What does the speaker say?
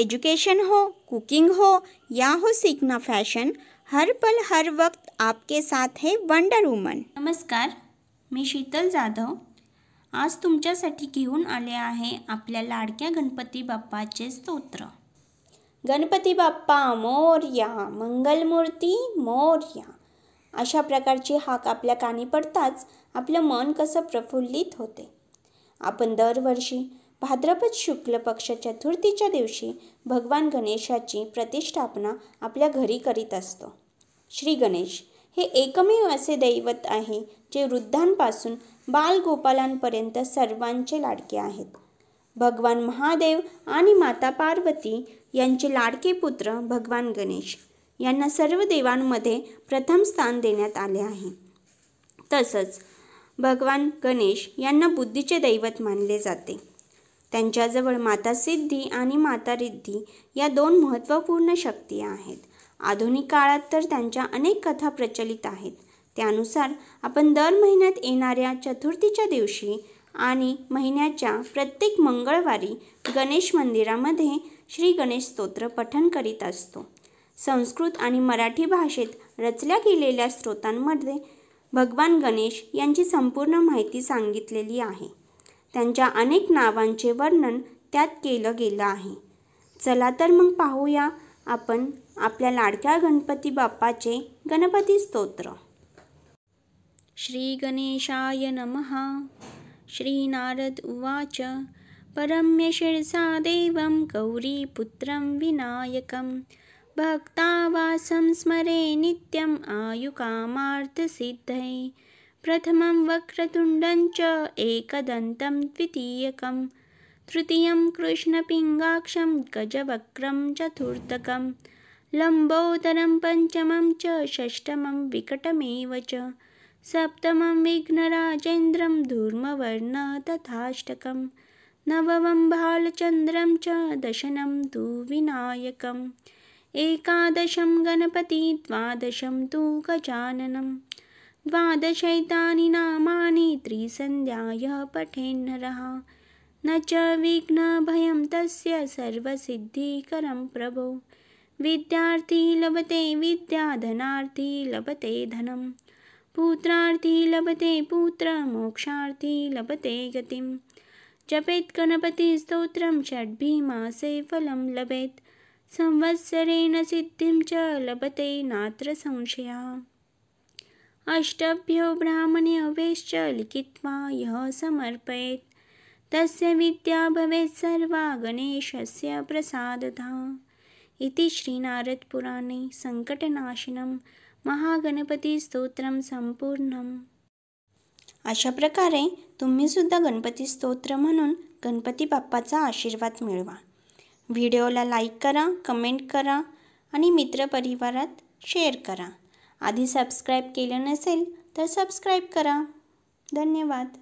education हो cooking हो या हो सीखना फैशन हर पल हर वक्त आपके साथ है वंडर वुमन नमस्कार मी शीतल जाधव आज तुमच्यासाठी घेऊन आले आहे आपल्या लाडक्या गणपती बाप्पाचे स्तोत्र गणपती बाप्पा मोर्या मंगलमूर्ती मोर्या अशा प्रकारची हाक आपल्या कानी पडताच आपलं मन कसं प्रफुल्लित होते आपण दरवर्षी भाद्रपद शुक्ल पक्ष चतुर्थीच्या दिवशी भगवान गणेशाची प्रतिष्ठापना आपल्या घरी करीत असतो श्री गणेश हे एकमेव असे दैवत आहे जे वृद्धांपासून बालगोपालांपर्यंत सर्वांचे लाडके आहेत भगवान महादेव आणि माता पार्वती यांचे लाडके पुत्र भगवान गणेश यांना सर्व देवांमध्ये प्रथम स्थान देण्यात आले आहे तसंच भगवान गणेश यांना बुद्धीचे दैवत मानले जाते त्यांच्याजवळ माता सिद्धी आणि माता रिद्धी या दोन महत्त्वपूर्ण शक्ती आहेत आधुनिक काळात तर त्यांच्या अनेक कथा प्रचलित आहेत त्यानुसार आपण दर महिन्यात येणाऱ्या चतुर्थीच्या दिवशी आणि महिन्याच्या प्रत्येक मंगळवारी गणेश मंदिरामध्ये श्री गणेश स्तोत्र पठण करीत असतो संस्कृत आणि मराठी भाषेत रचल्या गेलेल्या स्रोतांमध्ये भगवान गणेश यांची संपूर्ण माहिती सांगितलेली आहे त्यांच्या अनेक नावांचे वर्णन त्यात केलं गेलं आहे चला तर मग पाहूया आपण आपल्या लाडक्या गणपती बाप्पाचे गणपती स्तोत्र श्री गणेशाय नमहा श्री नारद उवाच परम्य शिरसा देवं गौरीपुत्रं विनायकं भक्तावासं स्मरे नित्यम् सिद्धे प्रथमं वक्रतुण्डञ्च एकदन्तं द्वितीयकं तृतीयं कृष्णपिङ्गाक्षं गजवक्रं चतुर्थकं लम्बोदरं पञ्चमं च षष्टमं विकटमेव च सप्तमं विघ्नराजेन्द्रं धूर्मवर्ण तथाष्टकं नवमं भालचन्द्रं च दशनं तु विनायकम् एकादशं गणपति द्वादशं तु गजाननम् द्वादशैतानि नामानि त्रिसंध्याय यः पठेन्नरः न च विघ्नभयं तस्य सर्वसिद्धिकरं प्रभो विद्यार्थी लभते धनार्थी लभते धनं पुत्रार्थी लभते मोक्षार्थी लभते गतिं जपेत् गणपतिस्तोत्रं षड्भिमासे फलं लभेत् संवत्सरेण सिद्धिं च लभते नात्र संशया अष्टभ्यो ब्राह्मणेभ्यश्च लिखित्वा यः समर्पयेत् तस्य विद्या भवेत् सर्वा गणेशस्य प्रसादता इति श्रीनारदपुराणे संकटनाशनं महागणपतिस्तोत्रं संपूर्णं अशा प्रकारे तुम्हीसुद्धा गणपती स्तोत्र म्हणून गणपती बाप्पाचा आशीर्वाद मिळवा व्हिडिओला लाईक करा कमेंट करा आणि मित्रपरिवारात शेअर करा आधी सबस्क्राईब केलं नसेल तर सबस्क्राईब करा धन्यवाद